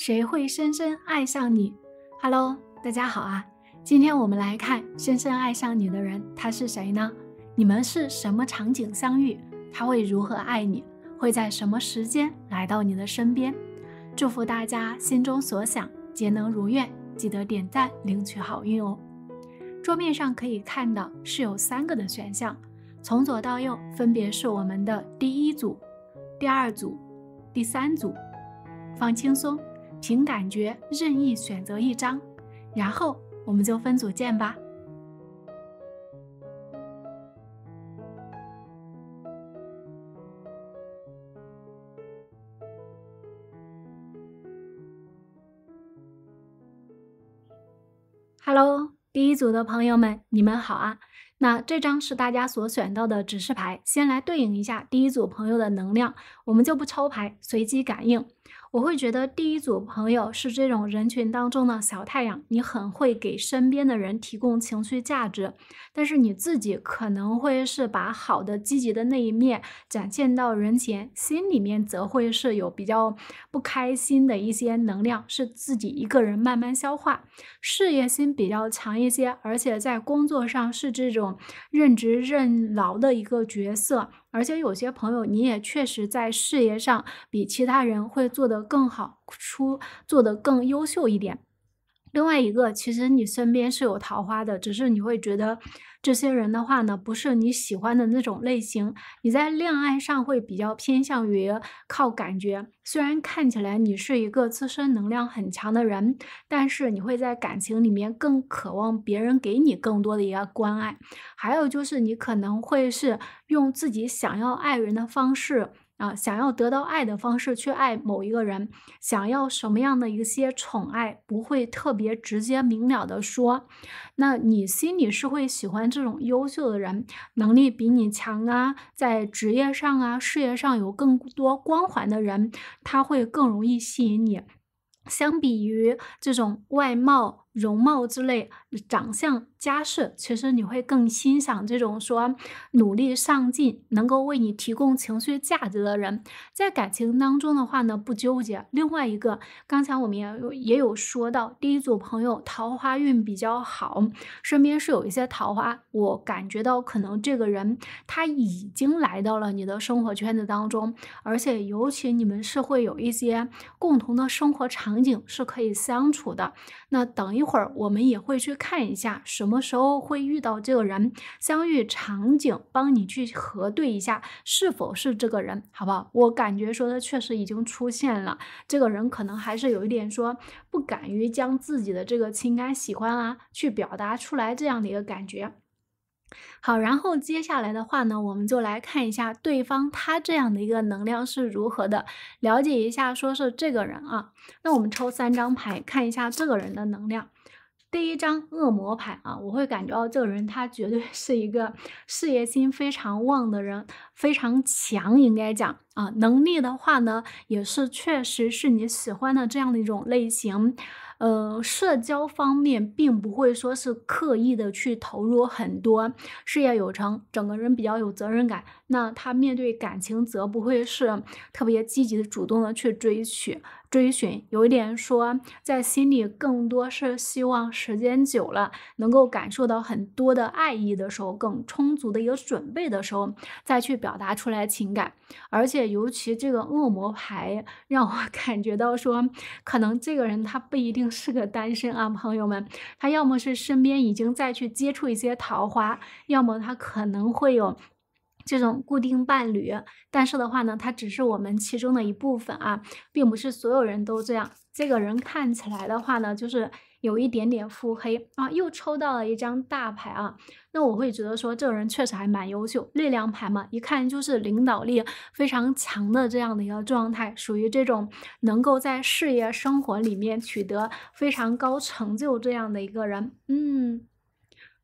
谁会深深爱上你？Hello，大家好啊！今天我们来看深深爱上你的人，他是谁呢？你们是什么场景相遇？他会如何爱你？会在什么时间来到你的身边？祝福大家心中所想皆能如愿，记得点赞领取好运哦。桌面上可以看到是有三个的选项，从左到右分别是我们的第一组、第二组、第三组，放轻松。凭感觉任意选择一张，然后我们就分组见吧。Hello，第一组的朋友们，你们好啊！那这张是大家所选到的指示牌，先来对应一下第一组朋友的能量，我们就不抽牌，随机感应。我会觉得第一组朋友是这种人群当中的小太阳，你很会给身边的人提供情绪价值，但是你自己可能会是把好的、积极的那一面展现到人前，心里面则会是有比较不开心的一些能量，是自己一个人慢慢消化。事业心比较强一些，而且在工作上是这种任职任劳的一个角色。而且有些朋友，你也确实在事业上比其他人会做得更好，出做得更优秀一点。另外一个，其实你身边是有桃花的，只是你会觉得这些人的话呢，不是你喜欢的那种类型。你在恋爱上会比较偏向于靠感觉，虽然看起来你是一个自身能量很强的人，但是你会在感情里面更渴望别人给你更多的一个关爱。还有就是，你可能会是用自己想要爱人的方式。啊，想要得到爱的方式去爱某一个人，想要什么样的一些宠爱，不会特别直接明了的说。那你心里是会喜欢这种优秀的人，能力比你强啊，在职业上啊、事业上有更多光环的人，他会更容易吸引你。相比于这种外貌。容貌之类、长相、家世，其实你会更欣赏这种说努力上进、能够为你提供情绪价值的人。在感情当中的话呢，不纠结。另外一个，刚才我们也有也有说到，第一组朋友桃花运比较好，身边是有一些桃花。我感觉到可能这个人他已经来到了你的生活圈子当中，而且尤其你们是会有一些共同的生活场景是可以相处的。那等一。一会儿我们也会去看一下，什么时候会遇到这个人？相遇场景，帮你去核对一下是否是这个人，好不好？我感觉说的确实已经出现了，这个人可能还是有一点说不敢于将自己的这个情感喜欢啊去表达出来这样的一个感觉。好，然后接下来的话呢，我们就来看一下对方他这样的一个能量是如何的，了解一下，说是这个人啊，那我们抽三张牌，看一下这个人的能量。第一张恶魔牌啊，我会感觉到这个人他绝对 是一个事业心非常旺的人，非常强，应该讲啊，能力的话呢，也是确实是你喜欢的这样的一种类型。呃，社交方面并不会说是刻意的去投入很多，事业有成，整个人比较有责任感。那他面对感情则不会是特别积极的、主动的去追取，追寻有一点说，在心里更多是希望时间久了能够感受到很多的爱意的时候，更充足的一个准备的时候再去表达出来情感。而且尤其这个恶魔牌让我 感觉到说，可能这个人他不一定是个单身啊，朋友们，他要么是身边已经再去接触一些桃花，要么他可能会有。这种固定伴侣，但是的话呢，它只是我们其中的一部分啊，并不是所有人都这样。这个人看起来的话呢，就是有一点点腹黑啊，又抽到了一张大牌啊，那我会觉得说，这个人确实还蛮优秀。力量牌嘛，一看就是领导力非常强的这样的一个状态，属于这种能够在事业生活里面取得非常高成就这样的一个人，嗯。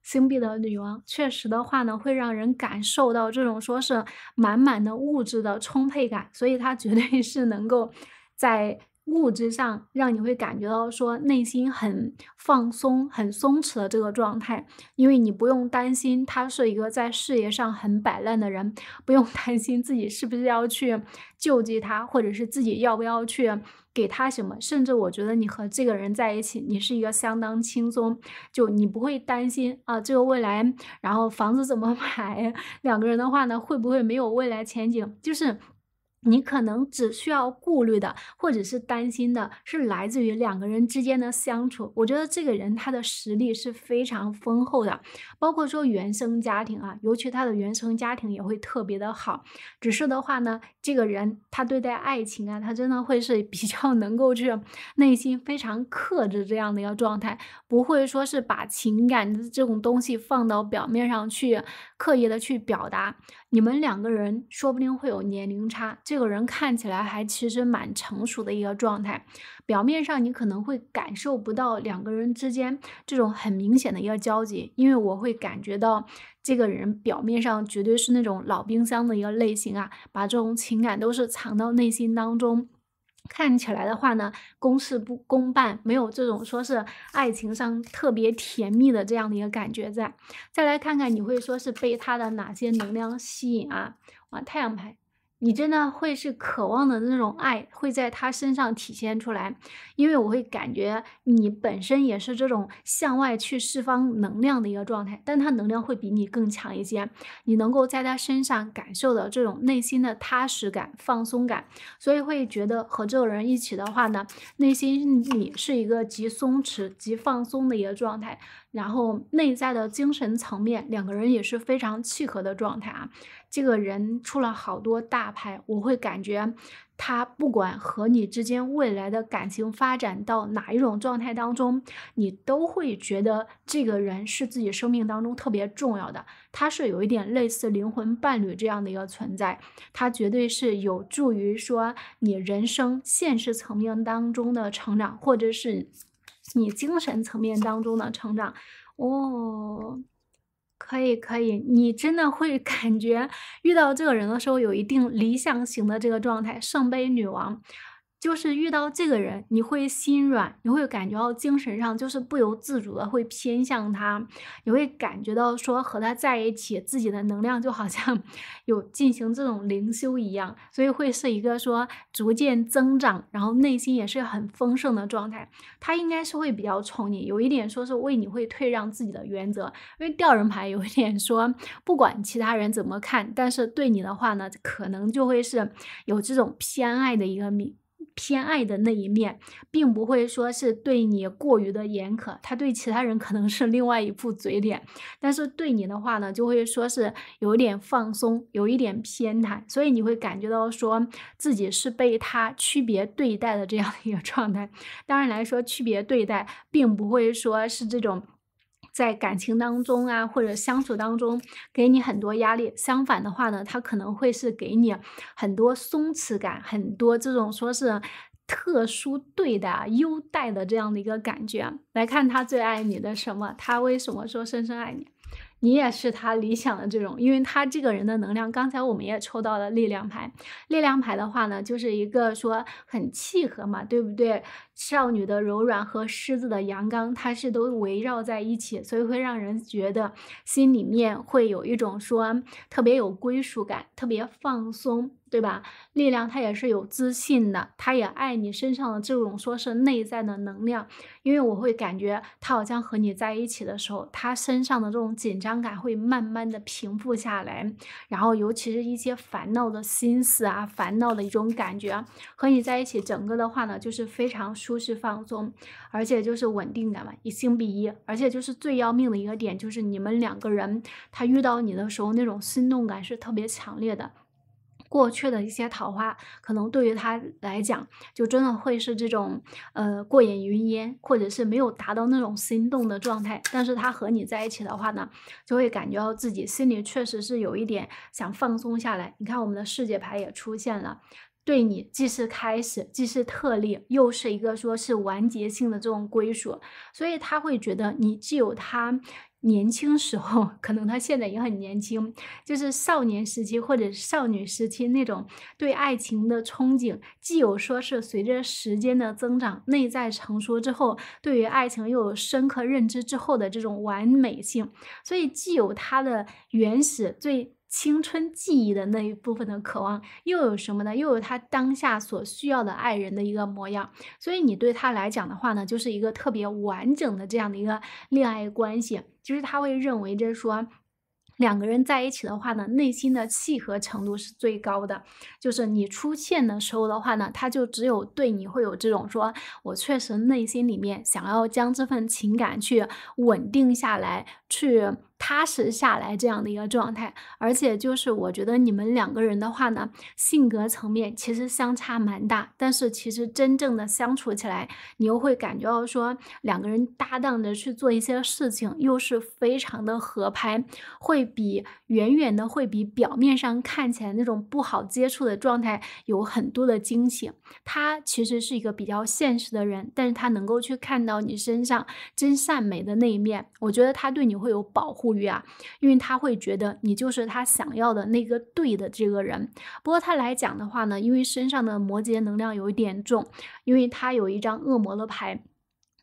星币的女王确实的话呢，会让人感受到这种说是满满的物质的充沛感，所以它绝对是能够在。物质上让你会感觉到说内心很放松、很松弛的这个状态，因为你不用担心他是一个在事业上很摆烂的人，不用 担心自己是不是要去救济他，或者是自己要不要去给他什么。甚至我觉得你和这个人在一起，你是一个相当轻松，就你不会担心啊这个未来，然后房子怎么 买，两个人的话呢会不会没有未来前景？就是。你可能只需要顾虑的或者是担心的是来自于两个人之间的相处。我觉得这个人他的实力是非常丰厚的，包括说原生家庭啊，尤其他的原生家庭也会特别的好。只是的话呢，这个人他对待爱情啊，他真的会是比较能够去内心非常克制这样的一个状态，不会说是把情感这种东西放到表面上去刻意的去表达。你们两个人说不定会有年龄差，这个人看起来还其实蛮成熟的一个状态，表面上你可能会感受不到两个人之间这种很明显的一个交集，因为我会感觉到这个人表面上绝对是那种老冰箱的一个类型啊，把这种情感都是藏到内心当中。看起来的话呢，公事不公办，没有这种说是爱情上特别甜蜜的这样的一个感觉在。再来看看，你会说是被他的哪些能量吸引啊？啊，太阳牌。你真的会是渴望的那种爱会在他身上体现出来，因为我会感觉你本身也是这种向外去释放能量的一个状态，但他能量会比你更强一些，你能够在他身上感受到这种内心的踏实感、放松感，所以会觉得和这个人一起的话呢，内心里是一个极松弛、极放松的一个状态，然后内在的精神层面两个人也是非常契合的状态啊。这个人出了好多大牌，我会感觉他不管和你之间未来的感情发展到哪一种状态当中，你都会觉得这个人是自己生命当中特别重要的。他是有一点类似灵魂伴侣这样的一个存在，他绝对是有助于说你人生现实层面当中的成长，或者是你精神层面当中的成长，哦。可以，可以，你真的会 感觉遇到这个人的时候，有一定理想型的这个状态，圣杯女王。就是遇到这个人，你会心软，你会感觉到精神上就是不由自主的会偏向他，你会感觉到说和他在一起，自己的能量就好像 有进行这种灵修一样，所以会是一个说逐渐增长，然后内心也是很丰盛的状态。他应该是会比较宠你，有一点说是为你会退让自己的原则，因为吊人牌有一点说不管其他人怎么看，但是对你的话呢，可能就会是有这种偏爱的一个命。偏爱的那一面，并不会说是对你过于的严苛，他对其他人可能是另外一副嘴脸，但是对你的话呢，就会说是有一点放松，有一点偏袒，所以你会感觉到说自己是被他区别对待的这样一个状态。当然来说，区别对待并不会说是这种。在感情当中啊，或者相处当中，给你很多压力。相反的话呢，他可能会是给你很多松弛感，很多这种说是特殊对待、优待的这样的一个感觉。来看他最爱你的什么？他为什么说深深爱你？你也是他理想的这种，因为他这个人的能量，刚才我们也抽到了力量牌。力量牌的话呢，就是一个说很契合嘛，对不对？少女的柔软和狮子的阳刚，它是都围绕在一起，所以会让人觉得心里面会有一种说特别有归属感，特别放松。对吧？力量他也是有自信的，他也爱你身上的这种说是内在的能量，因为我会感觉他好像和你在一起的时候，他身上的这种紧张感会慢慢的平复下来，然后尤其是一些烦恼的心思啊，烦恼的一种感觉，和你在一起，整个的话呢就是非常舒适放松，而且就是稳定感嘛，一星比一，而且就是最要命的一个点，就是你们两个人他遇到你的时候那种心动感是特别强烈的。过去的一些桃花，可能对于他来讲，就真的会是这种呃过眼云烟，或者是没有达到那种心动的状态。但是他和你在一起的话呢，就会感觉到自己心里确实是有一点想放松下来。你看，我们的世界牌也出现了，对你既是开始，既是特例，又是一个说是完结性的这种归属，所以他会觉得你既有他。年轻时候，可能他现在也很年轻，就是少年时期或者少女时期那种对爱情的憧憬，既有说是随着时间的增长、内在成熟之后，对于爱情又有深刻认知之后的这种完美性，所以既有他的原始最。青春记忆的那一部分的渴望又有什么呢？又有他当下所需要的爱人的一个模样，所以你对他来讲的话呢，就是一个特别完整的这样的一个恋爱关系。就是他会认为着说，两个人在一起的话呢，内心的契合程度是最高的。就是你出现的时候的话呢，他就只有对你会有这种说，我确实内心里面想要将这份情感去稳定下来，去。踏实下来这样的一个状态，而且就是我觉得你们两个人的话呢，性格层面其实相差蛮大，但是其实真正的相处起来，你又会感觉到说两个人搭档着去做一些事情，又是非常的合拍，会比远远的会比表面上看起来那种不好接触的状态有很多的惊喜。他其实是一个比较现实的人，但是他能够去看到你身上真善美的那一面，我觉得他对你会有保护。护欲啊，因为他会觉得你就是他想要的那个对的这个人。不过他来讲的话呢，因为身上的摩羯能量有一点重，因为他有一张恶魔的牌，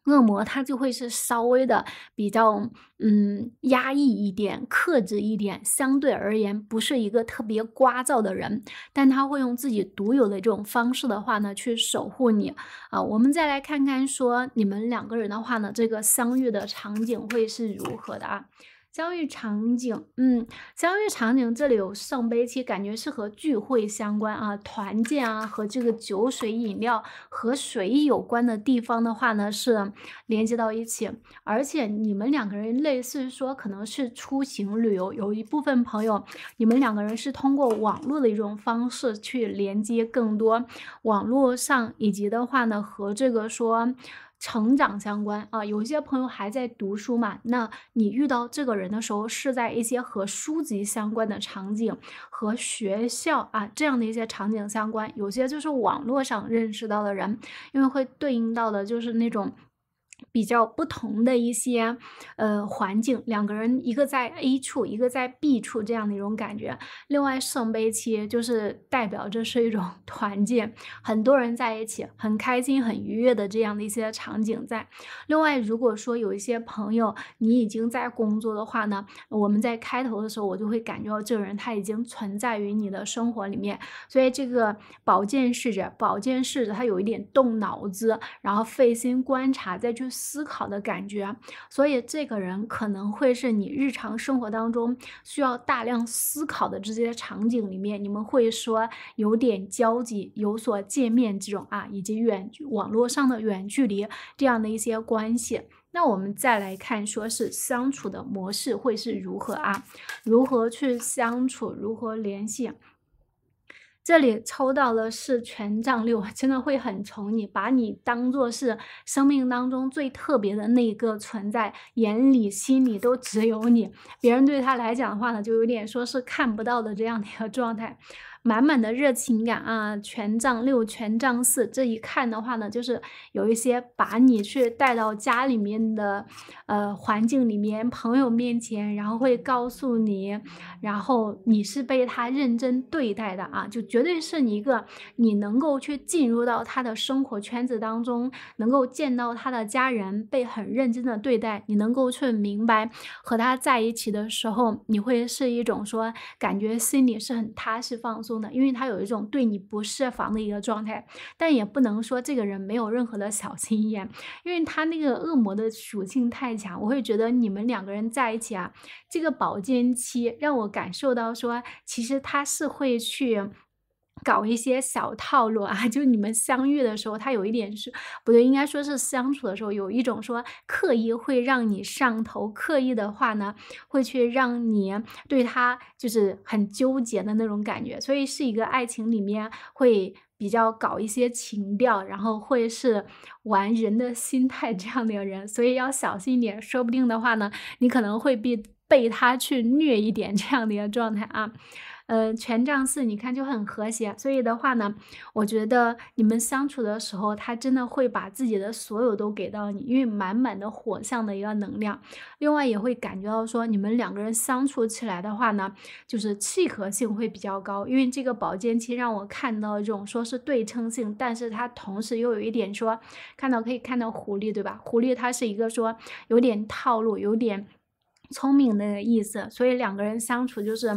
恶魔他就会是稍微的比较嗯压抑一点、克制一点，相对而言不是一个特别聒噪的人，但他会用自己独有的这种方式的话呢去守护你啊。我们再来看看说你们两个人的话呢，这个相遇的场景会是如何的啊？相遇场景，嗯，相遇场景，这里有圣杯，其实感觉是和聚会相关啊，团建啊，和这个酒水饮料和水有关的地方的话呢，是连接到一起。而且你们两个人，类似于说可能是出行旅游，有一部分朋友，你们两个人是通过网络的一种方式去连接更多网络上，以及的话呢，和这个说。成长相关啊，有些朋友还在读书嘛？那你遇到这个人的时候，是在一些和书籍相关的场景和学校啊这样的一些场景相关，有些就是网络上认识到的人，因为会对应到的就是那种。比较不同的一些，呃，环境，两个人一个在 A 处，一个在 B 处，这样的一种感觉。另外，圣杯七就是代表着是一种 团建，很多人在一起，很开心、很愉悦的这样的一些场景在。另外，如果说有一些朋友你已经在工作的话呢，我们在开头的时候，我就会感觉到这个人他已经存在于你的生活里面。所以，这个宝剑侍者，宝剑侍者他有一点动脑子，然后费心观察，再去。思考的感觉，所以这个人可能会是你日常生活当中需要大量思考的这些场景里面，你们会说有点交集，有所见面这种啊，以及远网络上的远距离这样的一些关系。那我们再来看，说是相处的模式会是如何啊？如何去相处，如何联系？这里抽到的是权杖六，真的会很宠你，把你当做是生命当中最特别的那个存在，眼里心里都只有你，别人对他来讲的话呢，就有点说是看不到的这样的一个状态。满满的热情感啊！权杖六，权杖四，这一看的话呢，就是有一些把你去带到家里面的呃环境里面，朋友面前，然后会告诉你，然后你是被他认真对待的啊，就绝对是一个你能够去进入到他的生活圈子当中，能够见到他的家人，被很认真的对待，你能够去明白和他在一起的时候，你会是一种说感觉心里是很踏实放松。因为他有一种对你不设防的一个状态，但也不能说这个人没有任何的小心眼，因为他那个恶魔的属性太强，我会觉得你们两个人在一起啊，这个保鲜期让我感受到说，其实他是会去。搞一些小套路啊，就你们相遇的时候，他有一点是不对，应该说是相处的时候，有一种说刻意会让你上头，刻意的话呢，会去让你对他就是很纠结的那种感觉，所以是一个爱情里面会比较搞一些情调，然后会是玩人的心态这样的人，所以要小心一点，说不定的话呢，你可能会被被他去虐一点这样的一个状态啊。呃，权杖四，你看就很和谐，所以的话呢，我觉得你们相处的时候，他真的会把自己的所有都给到你，因为满满的火象的一个能量。另外也会感觉到说，你们两个人相处起来的话呢，就是契合性会比较高，因为这个宝剑七让我看到这种说是对称性，但是它同时又有一点说看到可以看到狐狸，对吧？狐狸它是一个说有点套路，有点。聪明的意思，所以两个人相处就是，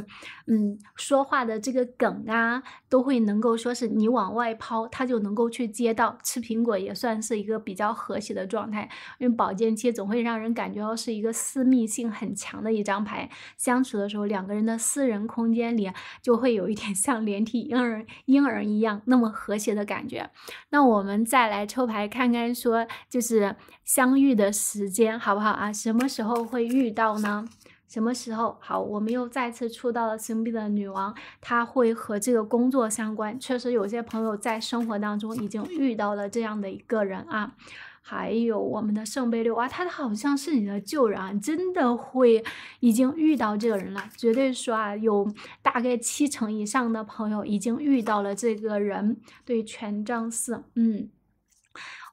嗯，说话的这个梗啊，都会能够说是你往外抛，他就能够去接到。吃苹果也算是一个比较和谐的状态，因为宝剑七总会让人感觉到是一个私密性很强的一张牌。相处的时候，两个人的私人空间里就会有一点 像连体婴儿婴儿一样那么和谐的感觉。那我们再来抽牌看看，说就是相遇的时间好不好啊？什么时候会遇到呢？啊，什么时候好？我们又再次触到了星币的女王，她会和这个工作相关。确实，有些朋友在生活当中已经遇到了这样的一个人啊。还有我们的圣杯六啊，他好像是你的旧人，啊，真的会已经遇到这个人了。绝对说啊，有大概七成以上的朋友已经遇到了这个人。对，权杖四，嗯。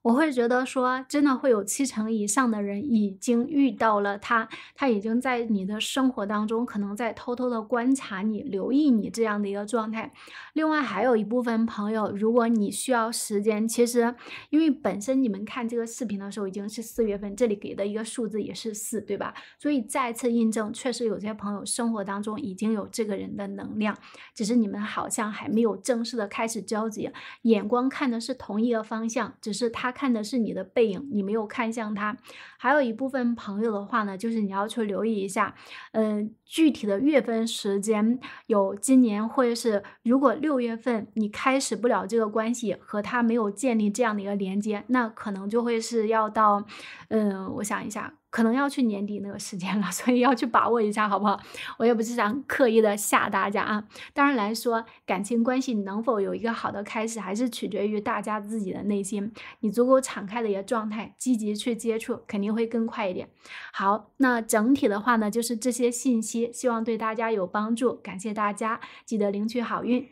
我会觉得说，真的会有七成以上的人已经遇到了他，他已经在你的生活当中，可能在偷偷的观察你、留意你这样的一个状态。另外，还有一部分朋友，如果你需要时间，其实因为本身你们看这个视频的时候已经是四月份，这里给的一个数字也是四，对吧？所以再次印证，确实有些朋友生活当中已经有这个人的能量，只是你们好像还没有正式的开始交集，眼光看的是同一个方向，只是他。看的是你的背影，你没有看向他。还有一部分朋友的话呢，就是你要去留意一下，嗯，具体的月份时间有今年，或者是如果六月份你开始不了这个关系，和他没有建立这样的一个连接，那可能就会是要到，嗯，我想一下。可能要去年底那个时间了，所以要去把握一下，好不好？我也不是想刻意的吓大家啊。当然来说，感情关系能否有一个好的开始，还是取决于大家自己的内心。你足够敞开的一个状态，积极去接触，肯定会更快一点。好，那整体的话呢，就是这些信息，希望对大家有帮助。感谢大家，记得领取好运。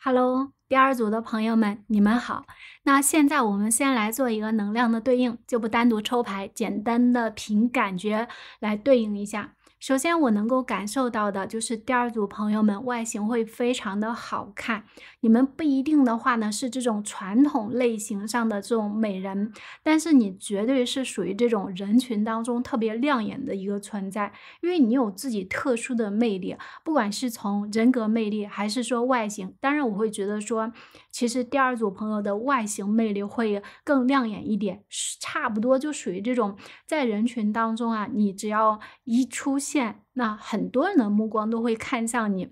Hello。第二组的朋友们，你们好。那现在我们先来做一个能量的对应，就不单独抽牌，简单的凭感觉来对应一下。首先，我能够感受到的就是第二组朋友们外形会非常的好看。你们不一定的话呢，是这种传统类型上的这种美人，但是你绝对是属于这种人群当中特别亮眼的一个存在，因为你有自己特殊的魅力，不管是从人格魅力还是说外形，当然我会觉得说。其实第二组朋友的外形魅力会更亮眼一点，差不多就属于这种，在人群当中啊，你只要一出现，那很多人的目光都会看向你。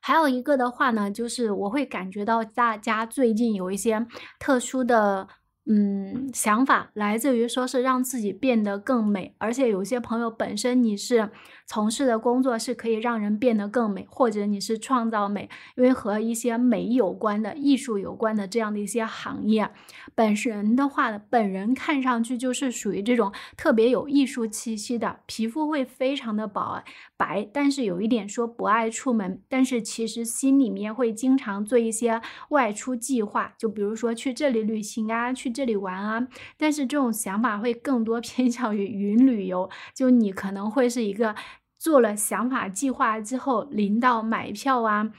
还有一个的话呢，就是我会感觉到大家最近有一些特殊的嗯想法，来自于说是让自己变得更美，而且有些朋友本身你是。从事的工作是可以让人变得更美，或者你是创造美，因为和一些美有关的、艺术有关的这样的一些行业。本人的话呢，本人看上去就是属于这种特别有艺术气息的，皮肤会非常的薄白，但是有一点说不爱出门，但是其实心里面会经常做一些外出计划，就比如说去这里旅行啊，去这里玩啊。但是这种想法会更多偏 向于云旅游，就你可能会是一个。做了想法计划之后，临到买票啊。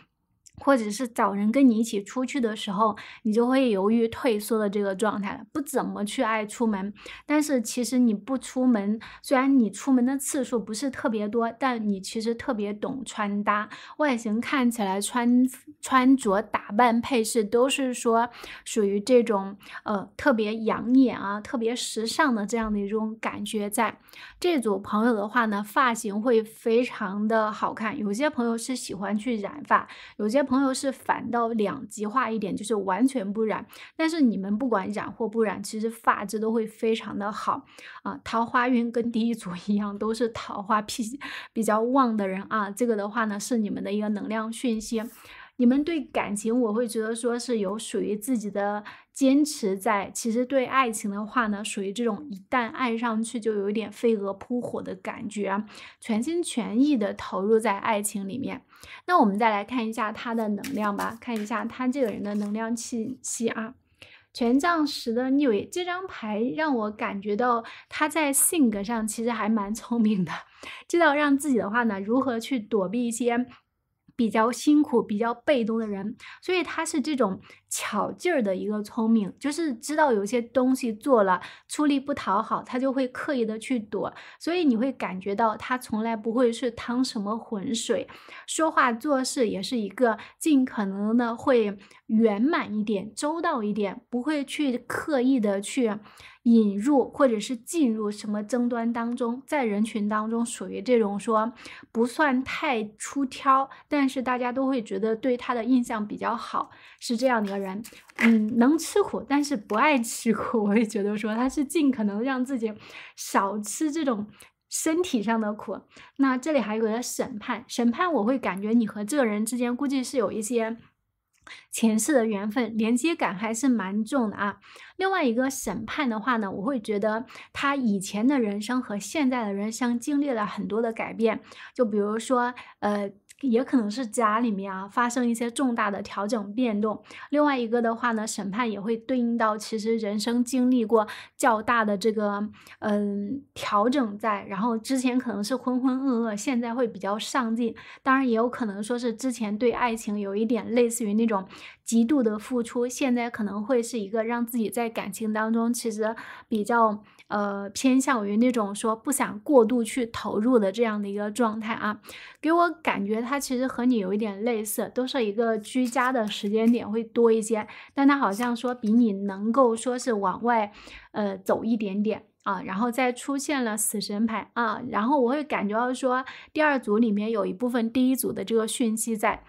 或者是找人跟你一起出去的时候，你就会犹豫退缩的这个状态了，不怎么去爱出门。但是其实你不出门，虽然你出门的次数不是特别多，但你其实特别懂穿搭，外形看起来穿穿着打扮、配饰都是说属于这种呃特别养眼啊、特别时尚的这样的一种感觉。在这组朋友的话呢，发型会非常的好看。有些朋友是喜欢去染发，有些。朋友是反倒两极化一点，就是完全不染，但是你们不管染或不染，其实发质都会非常的好啊。桃花运跟第一组一样，都是桃花脾比较旺的人啊。这个的话呢，是你们的一个能量讯息。你们对感情，我会觉得说是有属于自己的。坚持在，其实对爱情的话呢，属于这种一旦爱上去就有一点飞蛾扑火的感觉，全心全意的投入在爱情里面。那我们再来看一下他的能量吧，看一下他这个人的能量气息啊。权杖十的逆位，这张牌让我感觉到他在性格上其实还蛮聪明的，知道让自己的话呢如何去躲避一些。比较辛苦、比较被动的人，所以他是这种巧劲儿的一个聪明，就是知道有些东西做了出力不讨好，他就会刻意的去躲。所以你会感觉到他从来不会去趟什么浑水，说话做事也是一个尽可能的会圆满一点、周到一点，不会去刻意的去。引入或者是进入什么争端当中，在人群当中属于这种说不算太出挑，但是大家都会觉得对他的印象比较好，是这样的一个人。嗯，能吃苦，但是不爱吃苦。我会觉得说他是尽可能让自己少吃这种身体上的苦。那这里还有个审判，审判我会感觉你和这个人之间估计是有一些。前世的缘分连接感还是蛮重的啊。另外一个审判的话呢，我会觉得他以前的人生和现在的人生经历了很多的改变，就比如说，呃。也可能是家里面啊发生一些重大的调整变动，另外一个的话呢，审判也会对应到其实人生经历过较大的这个嗯调整在，然后之前可能是浑浑噩噩，现在会比较上进，当然也有可能说是之前对爱情有一点类似于那种极度的付出，现在可能会是一个让自己在感情当中其实比较。呃，偏向于那种说不想过度去投入的这样的一个状态啊，给我感觉他其实和你有一点类似，都是一个居家的时间点会多一些，但他好像说比你能够说是往外，呃，走一点点啊，然后再出现了死神牌啊，然后我会感觉到说第二组里面有一部分第一组的这个讯息在。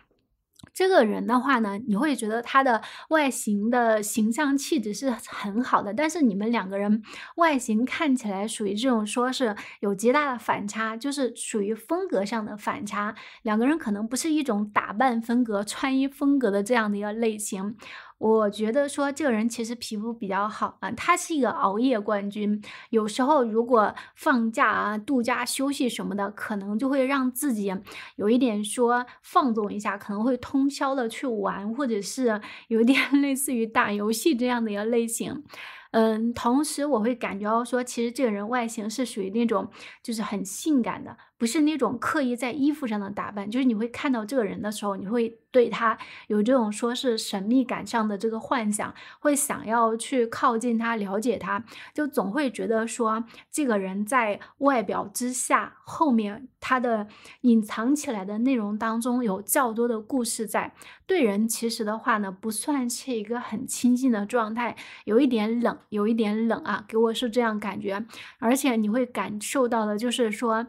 这个人的话呢，你会觉得他的外形的形象气质是很好的，但是你们两个人外形看起来属于这种说是有极大的反差，就是属于风格上的反差，两个人可能不是一种打扮风格、穿衣风格的这样的一个类型。我觉得说这个人其实皮肤比较好啊，他是一个熬夜冠军。有时候如果放假啊、度假、休息什么的，可能就会让自己有一点说放纵一下，可能会通宵的去玩，或者是 有点 类似于打游戏这样的一个类型。嗯，同时我会感觉到说，其实这个人外形是属于那种就是很性感的。不是那种刻意在衣服上的打扮，就是你会看到这个人的时候，你会对他有这种说是神秘感上的这个幻想，会想要去靠近他了解他，就总会觉得说这个人在外表之下后面他的隐藏起来的内容当中有较多的故事在。对人其实的话呢，不算是一个很亲近的状态，有一点冷，有一点冷啊，给我是这样感觉，而且你会感受到的就是说。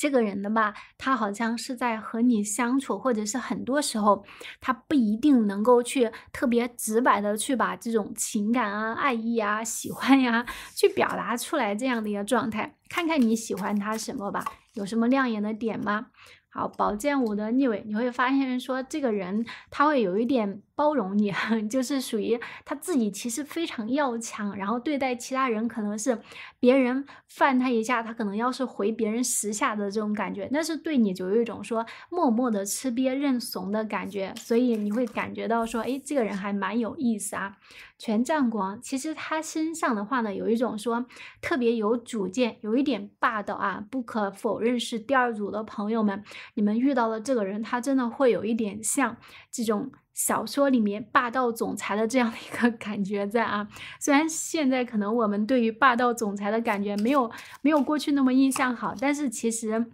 这个人的吧，他好像是在和你相处，或者是很多时候，他不一定能够去特别直白的去把这种情感啊、爱意啊、喜欢呀，去表达出来这样的一个状态。看看你喜欢他什么吧，有什么亮眼的点吗？好，宝剑五的逆位，你会发现说，这个人他会有一点。包容你，就是属于他自己，其实非常要强，然后对待其他人可能是别人犯他一下，他可能要是回别人十下的这种感觉，但是对你就有一种说默默的吃瘪认怂的感觉，所以你会感觉到说，哎，这个人还蛮有意思啊。权杖王，其实他身上的话呢，有一种说特别有主见，有一点霸道啊，不可否认是第二组的朋友们，你们遇到的这个人，他真的会有一点像这种。小说里面霸道总裁的这样的一个 感觉在啊，虽然现在可能我们对于霸道总裁的感觉没有没有过去那么印象好，但是其实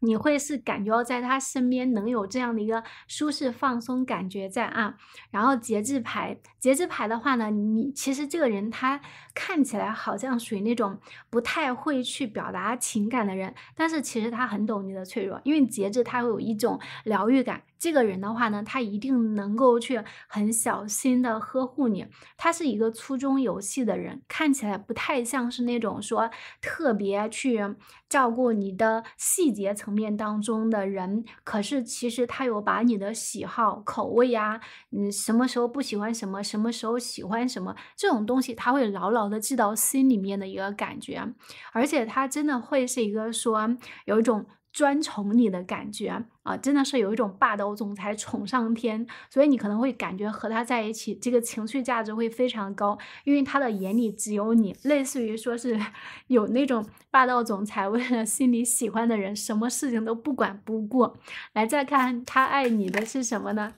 你会是感觉到在他身边能有这样的一个舒适放松感觉在啊。然后节制牌，节制牌的话呢，你其实这个人他看起来好像属于那种不太会去表达情感的人，但是其实他很懂你的脆弱，因为节制他会有一种疗愈感。这个人的话呢，他一定能够去很小心的呵护你。他是一个粗中有细的人，看起来不太像是那种说特别去照顾你的细节层面当中的人。可是其实他有把你的喜好、口味呀，你什么时候不喜欢什么，什么时候喜欢什么这种东西，他会牢牢的记到心里面的一个感觉。而且他真的会是一个说有一种。专宠你的感觉啊，真的是有一种霸道总裁宠上天，所以你可能会感觉和他在一起，这个情绪价值会非常高，因为他的眼里只有你，类似于说是有那种霸道总裁为了心里喜欢的人，什么事情都不管不顾。来，再看他爱你的是什么呢？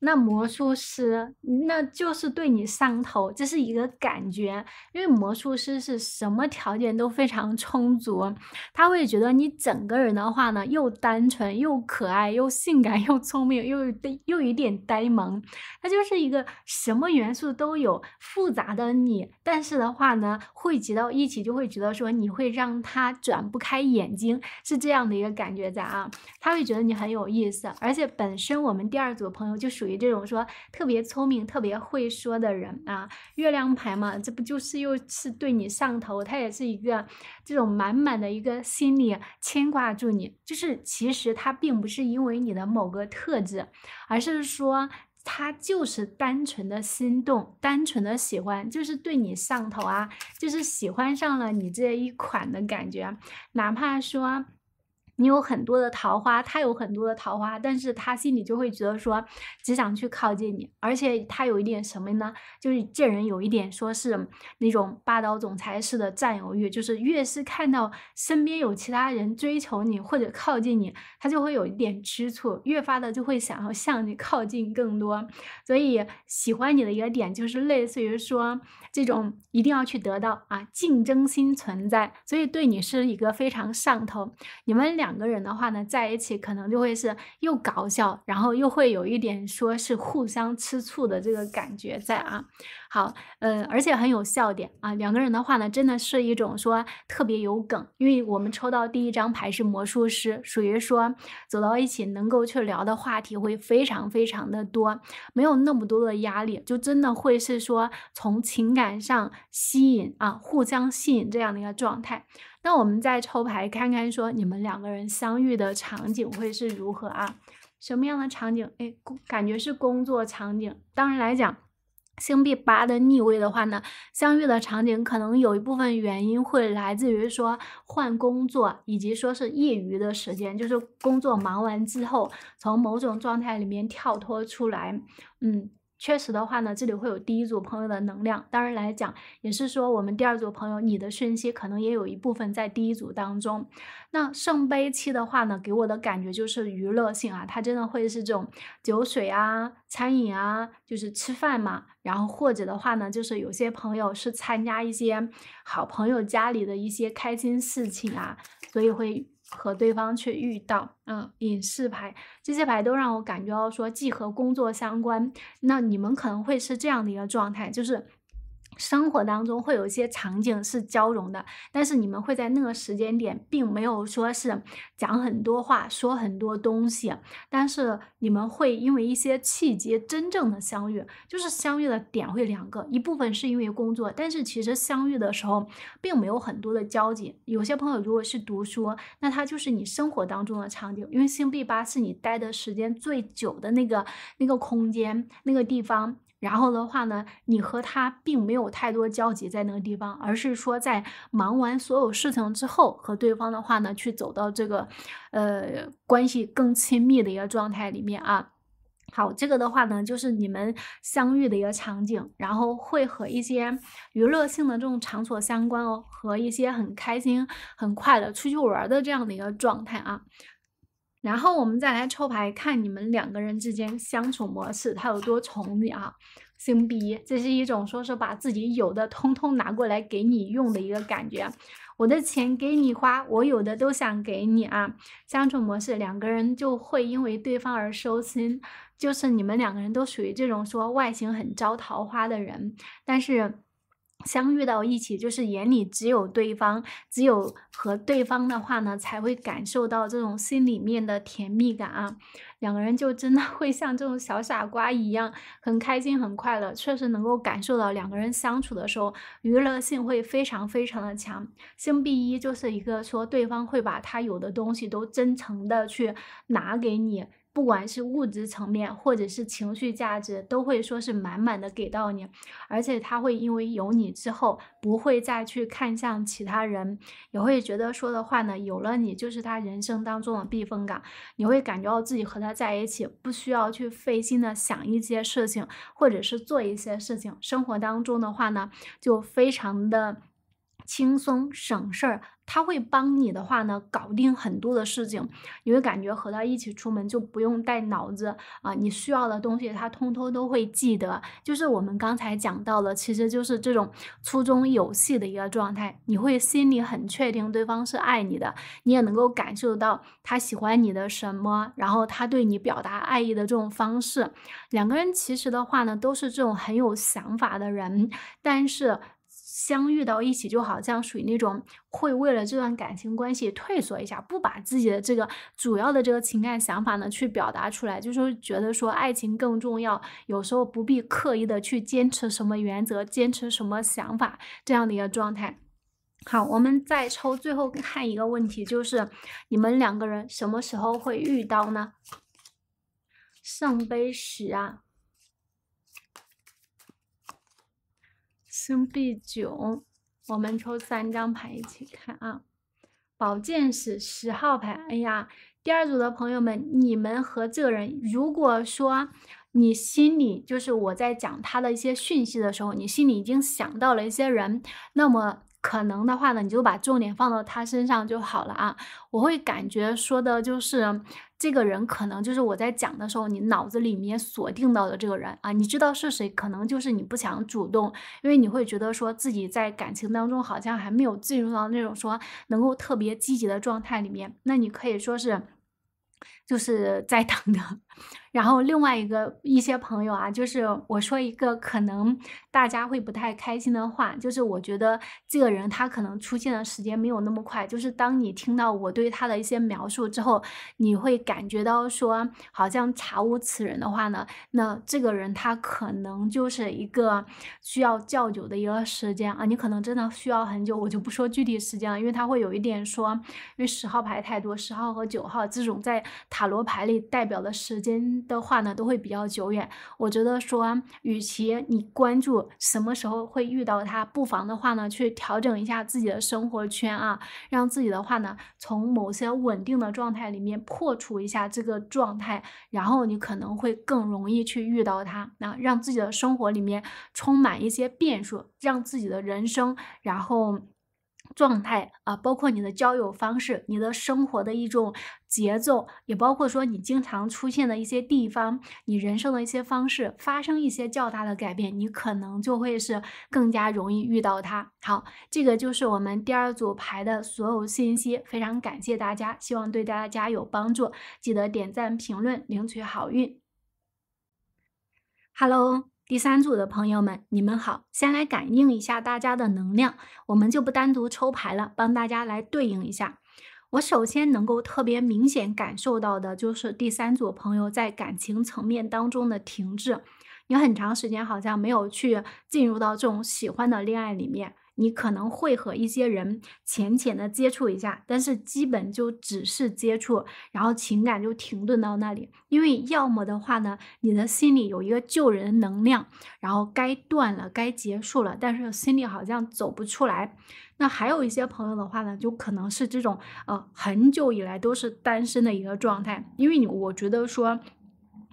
那魔术师那就是对你上头，这是一个感觉，因为魔术师是什么条件都非常充足，他会觉得你整个人的话呢，又单纯又可爱又性感又聪明又又有点呆萌，他就是一个什么元素都有复杂的你，但是的话呢，汇集到一起就会觉得说你会让他转不开眼睛，是这样的一个感觉在啊，他会觉得你很有意思，而且本身我们第二组朋友就属于。这种说特别聪明、特别会说的人啊，月亮牌嘛，这不就是又是对你上头？他也是一个这种满满的一个心里牵挂住你，就是其实他并不是因为你的某个特质，而是说他就是单纯的心动，单纯的喜欢，就是对你上头啊，就是喜欢上了你这一款的感觉，哪怕说。你有很多的桃花，他有很多的桃花，但是他心里就会觉得说，只想去靠近你，而且他有一点什么呢？就是这人有一点说是那种霸道总裁式的占有欲，就是越是看到身边有其他人追求你或者靠近你，他就会有一点吃醋，越发的就会想要向你靠近更多。所以喜欢你的一个点就是类似于说这种一定要去得到啊，竞争心存在，所以对你是一个非常上头。你们俩。两个人的话呢，在一起可能就会是又搞笑，然后又会有一点说是互相吃醋的这个感觉在啊。好，呃，而且很有笑点啊。两个人的话呢，真的是一种说特别有梗，因为我们抽到第一张牌是魔术师，属于说走到一起能够去聊的话题会非常非常的多，没有那么多的压力，就真的会是说从情感上吸引啊，互相吸引这样的一个状态。那我们再抽牌看看，说你们两个人相遇的场景会是如何啊？什么样的场景？哎，感觉是工作场景。当然来讲，星币八的逆位的话呢，相遇的场景可能有一部分原因会来自于说换工作，以及说是业余的时间，就是工作忙完之后，从某种状态里面跳脱出来，嗯。确实的话呢，这里会有第一组朋友的能量。当然来讲，也是说我们第二组朋友，你的讯息可能也有一部分在第一组当中。那圣杯七的话呢，给我的感觉就是娱乐性啊，它真的会是这种酒水啊、餐饮啊，就是吃饭嘛。然后或者的话呢，就是有些朋友是参加一些好朋友家里的一些开心事情啊，所以会。和对方去遇到，嗯，隐士牌这些牌都让我感觉到说，既和工作相关，那你们可能会是这样的一个状态，就是。生活当中会有一些场景是交融的，但是你们会在那个时间点，并没有说是讲很多话、说很多东西，但是你们会因为一些契机真正的相遇，就是相遇的点会两个，一部分是因为工作，但是其实相遇的时候并没有很多的交集。有些朋友如果是读书，那他就是你生活当中的场景，因为星币八是你待的时间最久的那个那个空间那个地方。然后的话呢，你和他并没有太多交集在那个地方，而是说在忙完所有事情之后，和对方的话呢，去走到这个，呃，关系更亲密的一个状态里面啊。好，这个的话呢，就是你们相遇的一个场景，然后会和一些娱乐性的这种场所相关哦，和一些很开心、很快乐出去玩的这样的一个状态啊。然后我们再来抽牌，看你们两个人之间相处模式，他有多宠你啊？星币，这是一种说是把自己有的通通拿过来给你用的一个感觉。我的钱给你花，我有的都想给你啊。相处模式，两个人就会因为对方而收心，就是你们两个人都属于这种说外形很招桃花的人，但是。相遇到一起，就是眼里只有对方，只有和对方的话呢，才会感受到这种心里面的甜蜜感啊！两个人就真的 会像这种小傻瓜一样，很开心很快乐，确实能够感受到两个人相处的时候，娱乐性会非常非常的强。星币一就是一个说，对方会把他有的东西都真诚的去拿给你。不管是物质层面，或者是情绪价值，都会说是满满的给到你，而且他会因为有你之后，不会再去看向其他人，也会觉得说的话呢，有了你就是他人生当中的避风港，你会感觉到自己和他在一起，不需要去费心的想一些事情，或者是做一些事情，生活当中的话呢，就非常的轻松省事儿。他会帮你的话呢，搞定很多的事情，你会感觉和他一起出门就不用带脑子啊，你需要的东西他通通都会记得。就是我们刚才讲到了，其实就是这种粗中有细的一个状态，你会心里很确定对方是爱你的，你也能够感受到他喜欢你的什么，然后他对你表达爱意的这种方式。两个人其实的话呢，都是这种很有想法的人，但是。相遇到一起就好像属于那种会为了这段感情关系退缩一下，不把自己的这个主要的这个情感想法呢去表达出来，就是觉得说爱情更重要，有时候不必刻意的去坚持什么原则，坚持什么想法这样的一个状态。好，我们再抽最后看一个问题，就是你们两个人什么时候会遇到呢？圣杯十啊。星币九，我们抽三张牌一起看啊。宝剑是十号牌。哎呀，第二组的朋友们，你们和这个人，如果说你心里就是我在讲他的一些讯息的时候，你心里已经想到了一些人，那么。可能的话呢，你就把重点放到他身上就好了啊。我会感觉说的就是这个人，可能就是我在讲的时候，你脑子里面锁定到的这个人啊。你知道是谁？可能就是你不想主动，因为你会觉得说自己在感情当中好像还没有进入到那种说能够特别积极的状态里面。那你可以说是。就是在等的，然后另外一个一些朋友啊，就是我说一个可能大家会不太开心的话，就是我觉得这个人他可能出现的时间没有那么快。就是当你听到我对他的一些描述之后，你会感觉到说，好像查无此人的话呢，那这个人他可能就是一个需要较久的一个时间啊，你可能真的需要很久，我就不说具体时间了，因为他会有一点说，因为十号牌太多，十号和九号这种在。塔罗牌里代表的时间的话呢，都会比较久远。我觉得说，与其你关注什么时候会遇到他，不妨的话呢，去调整一下自己的生活圈啊，让自己的话呢，从某些稳定的状态里面破除一下这个状态，然后你可能会更容易去遇到他。那让自己的生活里面充满一些变数，让自己的人生，然后。状态啊，包括你的交友方式、你的生活的一种节奏，也包括说你经常出现的一些地方、你人生的一些方式发生一些较大的改变，你可能就会是更加容易遇到他。好，这个就是我们第二组牌的所有信息，非常感谢大家，希望对大家有帮助，记得点赞、评论、领取好运。Hello。第三组的朋友们，你们好，先来感应一下大家的能量，我们就不单独抽牌了，帮大家来对应一下。我首先能够特别明显感受到的就是第三组朋友在感情层面当中的停滞，你很长时间好像没有去进入到这种喜欢的恋爱里面。你可能会和一些人浅浅的接触一下，但是基本就只是接触，然后情感就停顿到那里。因为要么的话呢，你的心里有一个旧人能量，然后该断了该结束了，但是心里好像走不出来。那还有一些朋友的话呢，就可能是这种呃，很久以来都是单身的一个状态。因为你我觉得说。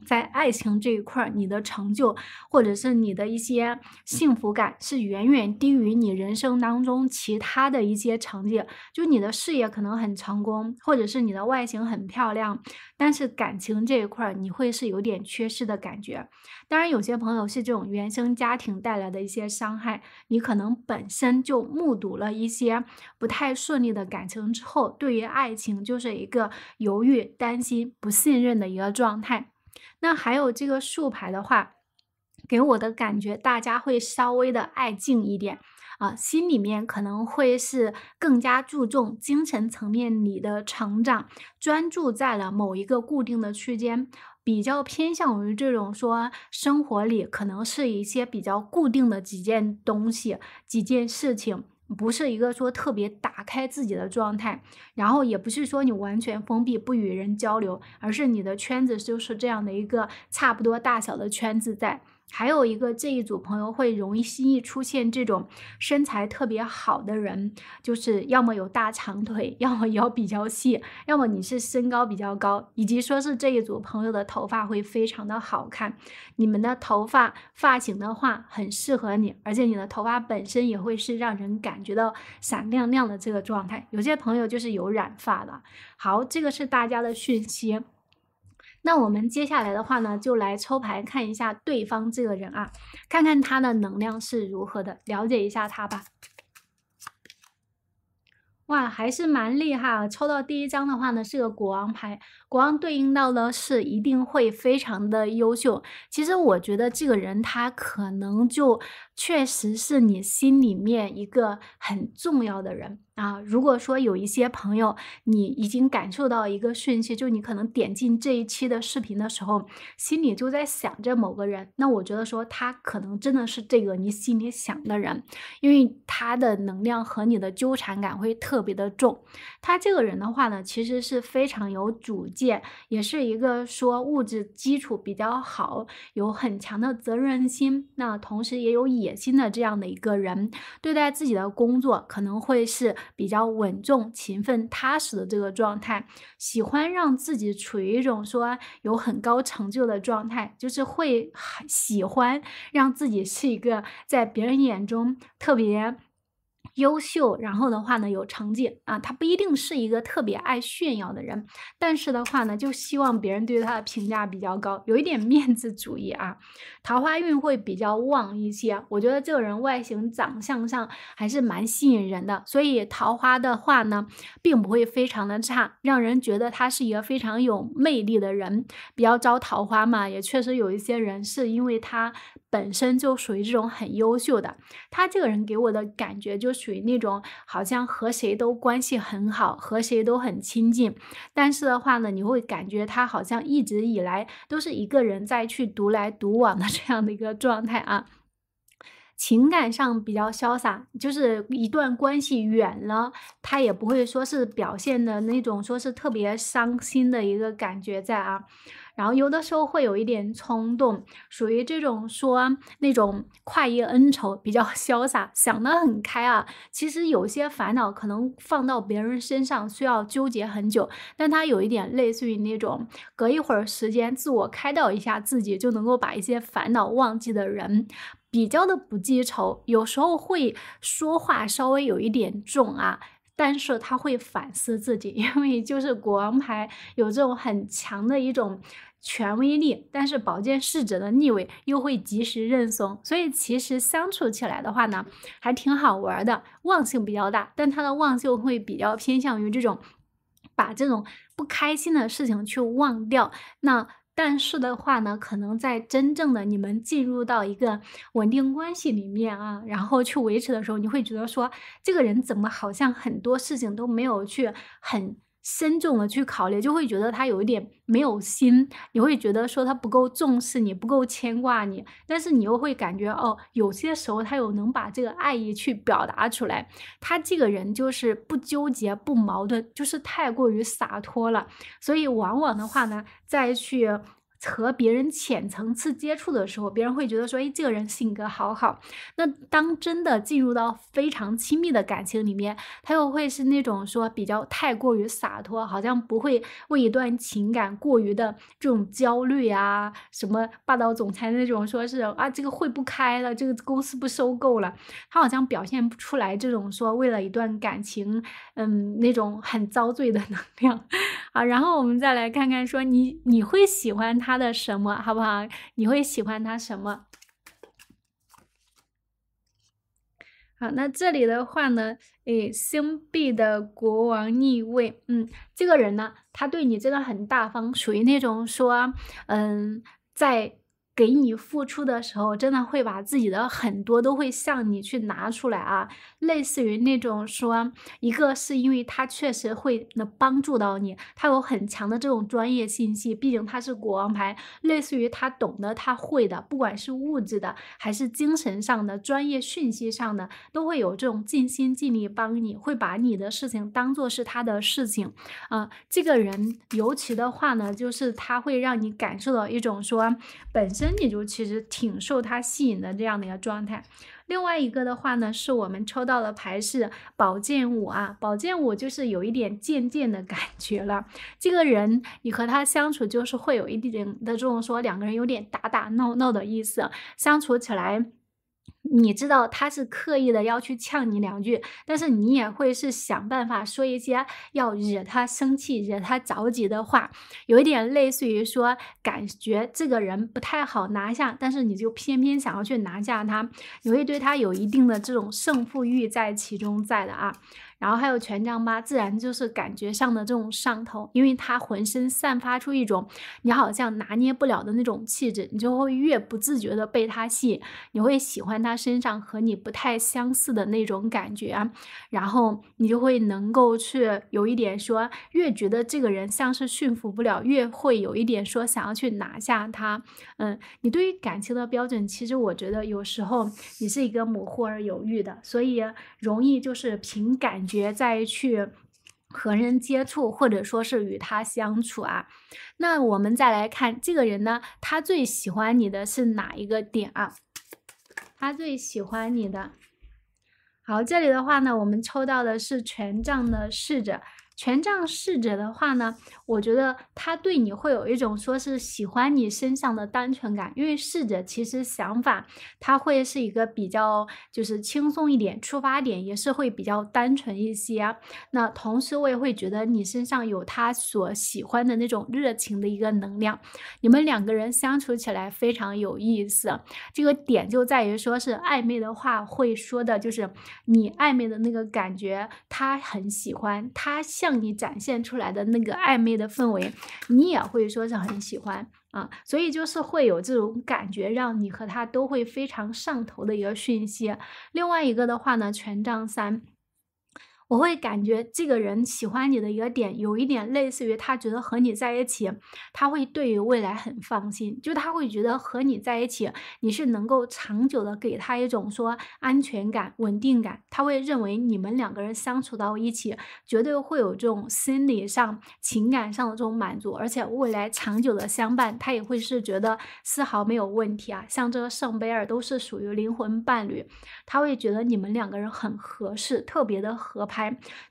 在爱情这一块儿，你的成就或者是你的一些幸福感是远远低于你人生当中其他的一些成绩。就你的事业可能很成功，或者是你的外形很漂亮，但是感情这一块儿你会是有点缺失的感觉。当然，有些朋友是这种原生家庭带来的一些伤害，你可能本身就目睹了一些不太顺利的感情之后，对于爱情就是一个犹豫、担心、不信任的一个状态。那还有这个竖排的话，给我的感觉，大家会稍微的爱静一点啊，心里面可能会是更加注重精神层面里的成长，专注在了某一个固定的区间，比较偏向于这种说生活里可能是一些比较固定的几件东西，几件事情。不是一个说特别打开自己的状态，然后也不是说你完全封闭不与人交流，而是你的圈子就是这样的一个差不多大小的圈子在。还有一个这一组朋友会容易、轻易出现这种身材特别好的人，就是要么有大长腿，要么腰比较细，要么你是身高比较高，以及说是这一组朋友的头发会非常的好看。你们的头发发型的话，很适合你，而且你的头发本身也会是让人感觉到闪亮亮的这个状态。有些朋友就是有染发的。好，这个是大家的讯息。那我们接下来的话呢，就来抽牌看一下对方这个人啊，看看他的能量是如何的，了解一下他吧。哇，还是蛮厉害，啊！抽到第一张的话呢，是个国王牌。光对应到的是一定会非常的优秀。其实我觉得这个人他可能就确实是你心里面一个很重要的人啊。如果说有一些朋友你已经感受到一个讯息，就你可能点进这一期的视频的时候，心里就在想着某个人，那我觉得说他可能真的是这个你心里想的人，因为他的能量和你的纠缠感会特别的重。他这个人的话呢，其实是非常有主。也是一个说物质基础比较好，有很强的责任心，那同时也有野心的这样的一个人，对待自己的工作可能会是比较稳重、勤奋、踏实的这个状态，喜欢让自己处于一种说有很高成就的状态，就是会喜欢让自己是一个在别人眼中特别。优秀，然后的话呢，有成绩啊，他不一定是一个特别爱炫耀的人，但是的话呢，就希望别人对他的评价比较高，有一点面子主义啊。桃花运会比较旺一些，我觉得这个人外形长相上还是蛮吸引人的，所以桃花的话呢，并不会非常的差，让人觉得他是一个非常有魅力的人，比较招桃花嘛，也确实有一些人是因为他。本身就属于这种很优秀的，他这个人给我的感觉就属于那种好像和谁都关系很好，和谁都很亲近。但是的话呢，你会感觉他好像一直以来都是一个人在去独来独往的 这样的一个状态啊。情感上比较潇洒，就是一段关系远了，他也不会说是表现的那种说是特别伤心的一个感觉在啊。然后有的时候会有一点冲动，属于这种说那种快意恩仇，比较 潇洒，想得很开啊。其实有些烦恼可能放到别人身上需要纠结很久，但他有一点类似于那种隔一会儿时间自我开导一下自己，就能够把一些烦恼忘记的人，比较的不记仇。有时候会说话稍微有一点重啊。但是他会反思自己，因为就是国王牌有这种很强的一种权威力，但是宝剑侍者的逆位又会及时认怂，所以其实相处起来的话呢，还挺好玩的，忘性比较大，但他的忘就会比较偏向于这种，把这种不开心的事情去忘掉。那但是的话呢，可能在真正的你们进入到一个稳定关系里面啊，然后去维持的时候，你会觉得说，这个人怎么好像很多事情都没有去很。慎重的去考虑，就会觉得他有一点没有心，你会觉得说他不够重视你，不够牵挂你。但是你又会感觉，哦，有些时候他有能把这个爱意去表达出来。他这个人就是不纠结、不矛盾，就是太过于洒脱了。所以往往的话呢，再去。和别人浅层次接触的时候，别人会觉得说，哎，这个人性格好好。那当真的进入到非常亲密的感情里面，他又会是那种说比较太过于洒脱，好像不会为一段情感过于的这种焦虑啊，什么霸道总裁那种说是啊，这个会不开了，这个公司不收购了，他好像表现不出来这种说为了一段感情，嗯，那种很遭罪的能量。好，然后我们再来看看说你你会喜欢他。他的什么好不好？你会喜欢他什么？好，那这里的话呢？哎，星币的国王逆位，嗯，这个人呢，他对你真的很大方，属于那种说，嗯，在。给你付出的时候，真的会把自己的很多都会向你去拿出来啊，类似于那种说，一个是因为他确实会能帮助到你，他有很强的这种专业信息，毕竟他是国王牌，类似于他懂得他会的，不管是物质的还是精神上的专业讯息上的，都会有这种尽心尽力帮你，会把你的事情当做是他的事情啊。这个人尤其的话呢，就是他会让你感受到一种说本。身体就其实挺受他吸引的这样的一个状态。另外一个的话呢，是我们抽到的牌是宝剑五啊，宝剑五就是有一点贱贱的感觉了。这个人你和他相处就是会有一点的这种说两个人有点打打闹闹的意思，相处起来。你知道他是刻意的要去呛你两句，但是你也会是想办法说一些要惹他生气、惹他着急的话，有一点类似于说感觉这个人不太好拿下，但是你就偏偏想要去拿下他，你会对他有一定的这种胜负欲在其中在的啊。然后还有权杖八，自然就是感觉上的这种上头，因为他浑身散发出一种你好像拿捏不了的那种气质，你就会越不自觉的被他吸引，你会喜欢他身上和你不太相似的那种感觉，然后你就会能够去有一点说，越觉得这个人像是驯服不了，越会有一点说想要去拿下他。嗯，你对于感情的标准，其实我觉得有时候你是一个模糊而犹豫的，所以容易就是凭感。学再去和人接触，或者说是与他相处啊。那我们再来看这个人呢，他最喜欢你的是哪一个点啊？他最喜欢你的。好，这里的话呢，我们抽到的是权杖的侍者。权杖侍者的话呢，我觉得他对你会有一种说是喜欢你身上的单纯感，因为侍者其实想法他会是一个比较就是轻松一点，出发点也是会比较单纯一些。那同时我也会觉得你身上有他所喜欢的那种热情的一个能量，你们两个人相处起来非常有意思。这个点就在于说是暧昧的话会说的就是你暧昧的那个感觉，他很喜欢他。向你展现出来的那个暧昧的氛围，你也会说是很喜欢啊，所以就是会有这种感觉，让你和他都会非常上头的一个讯息。另外一个的话呢，权杖三。我会感觉这个人喜欢你的一个点，有一点类似于他觉得和你在一起，他会对于未来很放心，就他会觉得和你在一起，你是能够长久的给他一种说安全感、稳定感。他会认为你们两个人相处到一起，绝对会有这种心理上、情感上的这种满足，而且未来长久的相伴，他也会是觉得丝毫没有问题啊。像这个圣杯二都是属于灵魂伴侣，他会觉得你们两个人很合适，特别的合拍。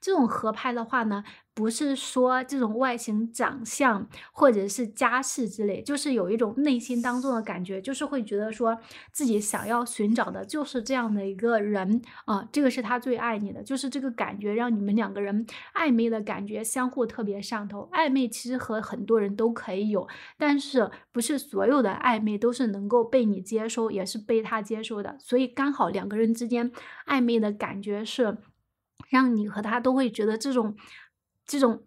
这种合拍的话呢，不是说这种外形、长相或者是家世之类，就是有一种内心当中的感觉，就是会觉得说自己想要寻找的就是这样的一个人啊，这个是他最爱你的，就是这个感觉让你们两个人暧昧的感觉相互特别上头。暧昧其实和很多人都可以有，但是不是所有的暧昧都是能够被你接收，也是被他接收的，所以刚好两个人之间暧昧的感觉是。让你和他都会觉得这种，这种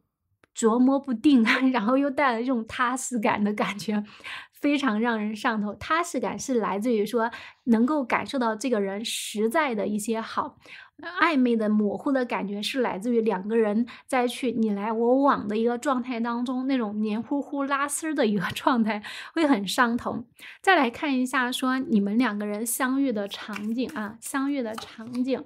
琢磨不定，然后又带来这种踏实感的感觉，非常让人上头。踏实感是来自于说能够感受到这个人实在的一些好，暧昧的模糊的感觉是来自于两个人在去你来我往的一个状态当中，那种黏糊糊拉丝的一个 状态会很上头。再来看一下说你们两个人相遇的场景啊，相遇的场景。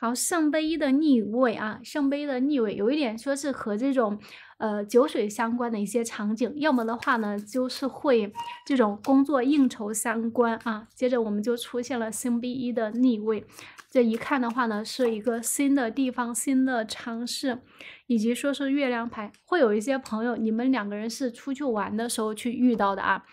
好，圣杯一的逆位啊，圣杯的逆位有一点说是和这种，呃，酒水相关的一些场景，要么的话呢，就是会这种工作应酬相关啊。接着我们就出现了星币一的逆位，这一看的话呢，是一个新的地方、新的尝试，以及说是月亮牌，会有一些朋友，你们两个人是出去玩的时候去遇到的啊。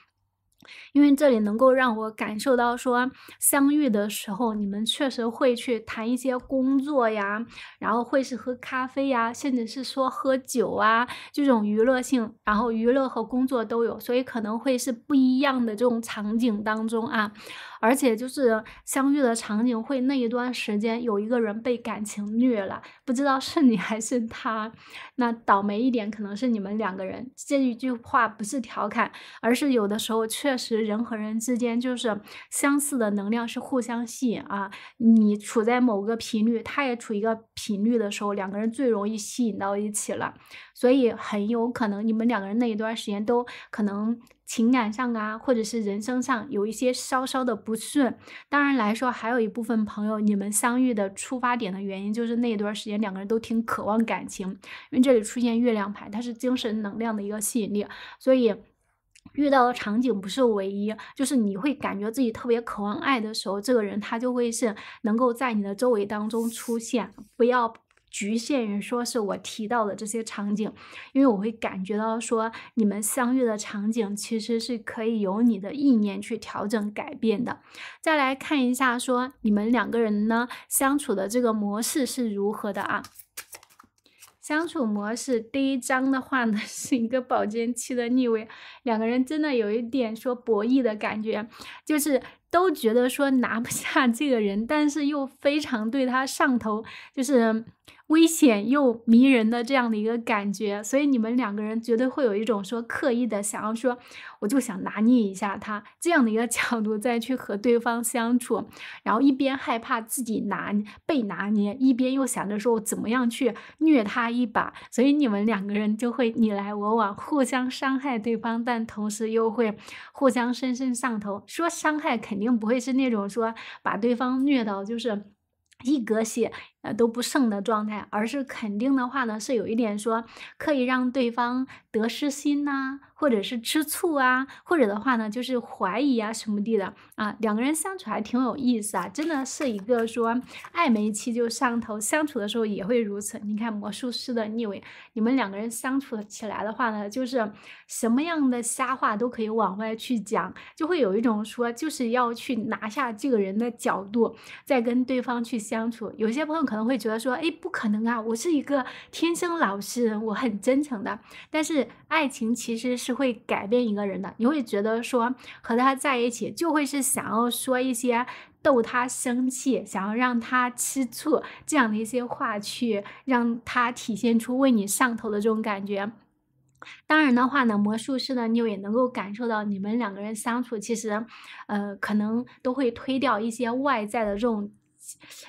因为这里能够让我感受到，说相遇的时候，你们确实会去谈一些工作呀，然后会是喝咖啡呀，甚至是说喝酒啊这种娱乐性，然后娱乐和工作都有，所以可能会是不一样的这种场景当中啊。而且就是相遇的场景会那一段时间有一个人被感情虐了，不知道是你还是他。那倒霉一点可能是你们两个人。这一句话不是调侃，而是有的时候确实人和人之间就是相似的能量是互相吸引啊。你处在某个频率，他也处一个频率的时候，两个人最容易吸引到一起了。所以很有可能你们两个人那一段时间都可能。情感上啊，或者是人生上有一些稍稍的不顺，当然来说，还有一部分朋友，你们相遇的出发点的原因，就是那段时间两个人都挺渴望感情，因为这里出现月亮牌，它是精神能量的一个吸引力，所以遇到的场景不是唯一，就是你会感觉自己特别渴望爱的时候，这个人他就会是能够在你的周围当中出现，不要。局限于说是我提到的这些场景，因为我会感觉到说你们相遇的场景其实是可以由你的意念去调整改变的。再来看一下说你们两个人呢相处的这个模式是如何的啊？相处模式第一章的话呢 是一个宝剑七的逆位，两个人真的有一点说博弈的感觉，就是都觉得说拿不下这个人，但是又非常对他上头，就是。危险又迷人的这样的一个感觉，所以你们两个人绝对会有一种说刻意的想要说，我就想拿捏一下他这样的一个角度再去和对方相处，然后一边害怕自己拿被拿捏，一边又想着说我怎么样去虐他一把，所以你们两个人就会你来我往，互相伤害对方，但同时又会互相深深上头。说伤害肯定不会是那种说把对方虐到就是。一格血，呃都不剩的状态，而是肯定的话呢，是有一点说可以让对方得失心呐。或者是吃醋啊，或者的话呢，就是怀疑啊什么的的啊，两个人相处还挺有意思啊，真的是一个说暧昧期就上头，相处的时候也会如此。你看魔术师的逆位，你们两个人相处起来的话呢，就是什么样的瞎话都可以往外去讲，就会有一种说就是要去拿下这个人的角度，再跟对方去相处。有些朋友可能会觉得说，哎，不可能啊，我是一个天生老实人，我很真诚的，但是爱情其实是。是会改变一个人的，你会觉得说和他在一起就会是想要说一些逗他生气、想要让他吃醋这样的一些话，去让他体现出为你上头的这种感觉。当然的话呢，魔术师呢，你也能够感受到你们两个人相处，其实，呃，可能都会推掉一些外在的这种，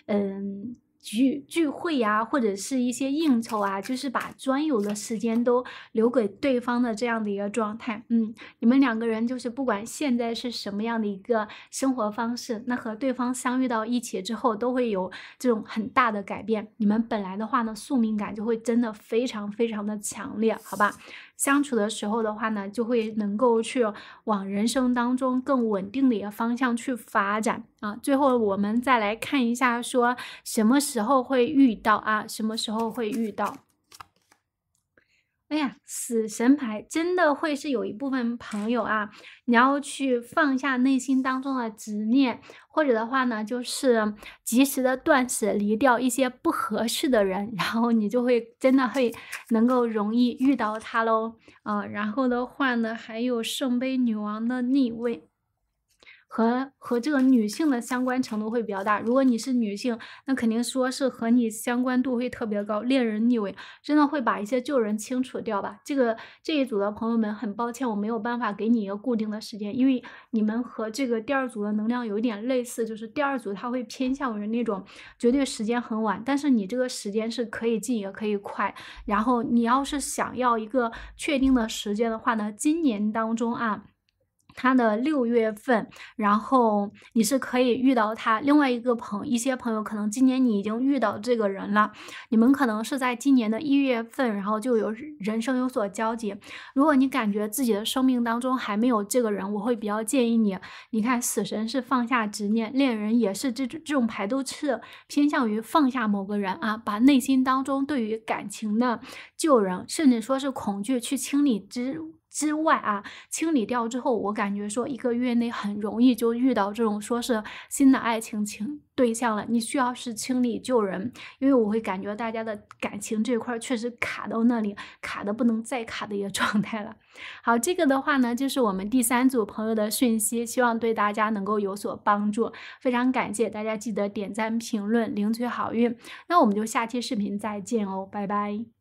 嗯。聚聚会呀，或者是一些应酬啊，就是把专有的时间都留给对方的这样的一个状态。嗯，你们两个人就是不管现在是什么样的一个生活方式，那和对方相遇到一起之后，都会有这种很大的改变。你们本来的话呢，宿命感就会真的非常非常的强烈，好吧？相处的时候的话呢，就会能够去往人生当中更稳定的一个方向去发展啊。最后，我们再来看一下，说什么时候会遇到啊？什么时候会遇到？哎呀，死神牌真的会是有一部分朋友啊，你要去放下内心当中的执念，或者的话呢，就是及时的断舍离掉一些不合适的人，然后你就会真的会能够容易遇到他喽，啊，然后的话呢，还有圣杯女王的逆位。和和这个女性的相关程度会比较大。如果你是女性，那肯定说是和你相关度会特别高。恋人逆位真的会把一些旧人清除掉吧？这个这一组的朋友们，很抱歉，我没有办法给你一个固定的时间，因为你们和这个第二组的能量有点类似，就是第二组他会偏向于那种绝对时间很晚，但是你这个时间是可以进也可以快。然后你要是想要一个确定的时间的话呢，今年当中啊。他的六月份，然后你是可以遇到他另外一个朋一些朋友，可能今年你已经遇到这个人了，你们可能是在今年的一月份，然后就有人生有所交集。如果你感觉自己的生命当中还没有这个人，我会比较建议你，你看死神是放下执念，恋人也是这种这种牌都是偏向于放下某个人啊，把内心当中对于感情的旧人，甚至说是恐惧去清理之。之外啊，清理掉之后，我感觉说一个月内很容易就遇到这种说是新的爱情情对象了。你需要是清理旧人，因为我会感觉大家的感情这块确实卡到那里，卡的不能再卡的一个 状态了。好，这个的话呢，就是我们第三组朋友的讯息，希望对大家能够有所帮助。非常感谢大家，记得点赞、评论、领取好运。那我们就下期视频再见哦，拜拜。